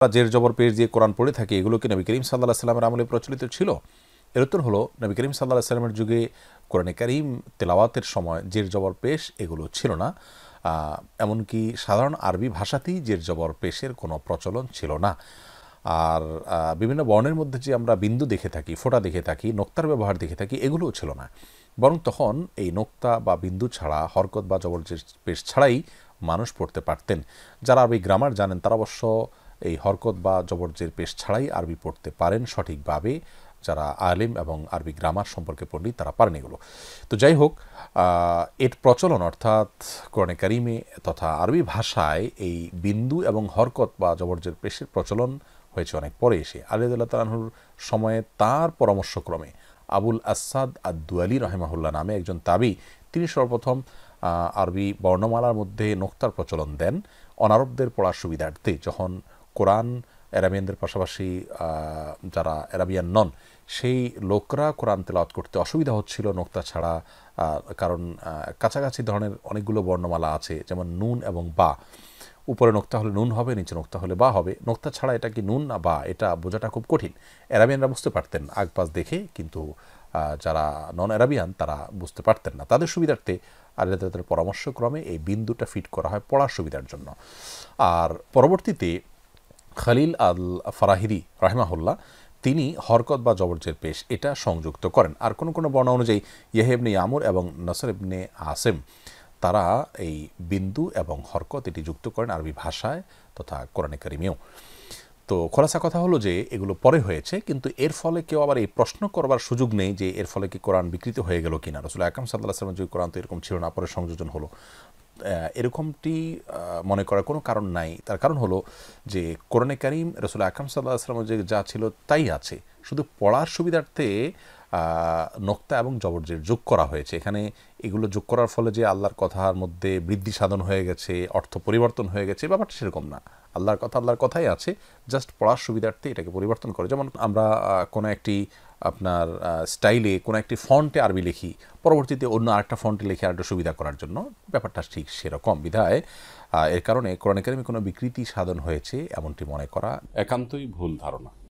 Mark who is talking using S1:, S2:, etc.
S1: আমরা জের জবর পেশ দিয়ে কোরআন পড়ে থাকি এগুলো কি নবী করিম সাল্লাহ সাল্লামের আমলে প্রচলিত ছিল এর উত্তর হলো নবী করিম সাল্লাহ সাল্লামের যুগে কোরআনে করিম তেলাওয়াতের সময় জের জবর পেশ এগুলো ছিল না এমনকি সাধারণ আরবি ভাষাতেই জের জবর পেশের কোনো প্রচলন ছিল না আর বিভিন্ন বর্ণের মধ্যে যে আমরা বিন্দু দেখে থাকি ফোটা দেখে থাকি নোক্তার ব্যবহার দেখে থাকি এগুলোও ছিল না বরং তখন এই নোক্তা বা বিন্দু ছাড়া হরকত বা জবর পেশ ছাড়াই মানুষ পড়তে পারতেন যারা আরবি গ্রামার জানেন তারা অবশ্য এই হরকত বা জবরজের পেশ ছাড়াই আরবি পড়তে পারেন সঠিকভাবে যারা আলেম এবং আরবি গ্রামার সম্পর্কে পড়লেই তারা পারেন এগুলো তো যাই হোক এর প্রচলন অর্থাৎ কোরআনে কারিমে তথা আরবি ভাষায় এই বিন্দু এবং হরকত বা জবরজের পেশের প্রচলন হয়েছে অনেক পরে এসে আলিদুল্লাহ তালাহুর সময়ে তার পরামর্শক্রমে আবুল আসাদ আদুয়ালি রহেমাহুল্লাহ নামে একজন তাবি তিনি সর্বপ্রথম আরবি বর্ণমালার মধ্যে নোক্তার প্রচলন দেন অনারবদের পড়ার সুবিধার্থে যখন কোরআন অ্যারাবিয়ানদের পাশাপাশি যারা অ্যারাবিয়ান নন সেই লোকরা কোরআন তেলাওয়াত করতে অসুবিধা হচ্ছিল নোক্তা ছাড়া কারণ কাছাকাছি ধরনের অনেকগুলো বর্ণমালা আছে যেমন নুন এবং বা উপরে নোক্তা হলে নুন হবে নিচে নোক্তা হলে বা হবে নোক্তা ছাড়া এটা কি নুন না বা এটা বোঝাটা খুব কঠিন অ্যারাবিয়ানরা বুঝতে পারতেন আগপাশ দেখে কিন্তু যারা নন অ্যারাবিয়ান তারা বুঝতে পারতেন না তাদের সুবিধার্থে আল্লাহ তাদের পরামর্শক্রমে এই বিন্দুটা ফিট করা হয় পড়ার সুবিধার জন্য আর পরবর্তীতে খালিল আল ফারাহিরি রাহেমাহুল্লাহ তিনি হরকত বা জবরজের পেশ এটা সংযুক্ত করেন আর কোনো কোনো বর্ণ অনুযায়ী ইবনে আমর এবং নসর ইবনে আসেম তারা এই বিন্দু এবং হরকত এটি যুক্ত করেন আরবি ভাষায় তথা কোরআনে কারিমেও তো খোলাসা কথা হলো যে এগুলো পরে হয়েছে কিন্তু এর ফলে কেউ আবার এই প্রশ্ন করবার সুযোগ নেই যে এর ফলে কি কোরআন বিকৃত হয়ে গেল কিনা রসুল আকাম সাল্লাহ সালাম যে কোরআন তো এরকম ছিল না পরে সংযোজন হলো এরকমটি মনে করার কোনো কারণ নাই তার কারণ হলো যে কোরআনে করিম রসুল আকরম সাল্লাহ আসলাম যে যা ছিল তাই আছে শুধু পড়ার সুবিধার্থে নোক্তা এবং জবরজের যোগ করা হয়েছে এখানে এগুলো যোগ করার ফলে যে আল্লাহর কথার মধ্যে বৃদ্ধি সাধন হয়ে গেছে অর্থ পরিবর্তন হয়ে গেছে ব্যাপারটা সেরকম না আল্লাহর কথা আল্লাহর কথাই আছে জাস্ট পড়ার সুবিধার্থে এটাকে পরিবর্তন করে যেমন আমরা কোনো একটি আপনার স্টাইলে কোনো একটি ফন্টে আরবি লিখি পরবর্তীতে অন্য আরেকটা ফন্টে লিখে আরেকটা সুবিধা করার জন্য ব্যাপারটা ঠিক সেরকম বিধায় এর কারণে কোরআন একাডেমি কোনো বিকৃতি সাধন হয়েছে এমনটি মনে করা একান্তই ভুল ধারণা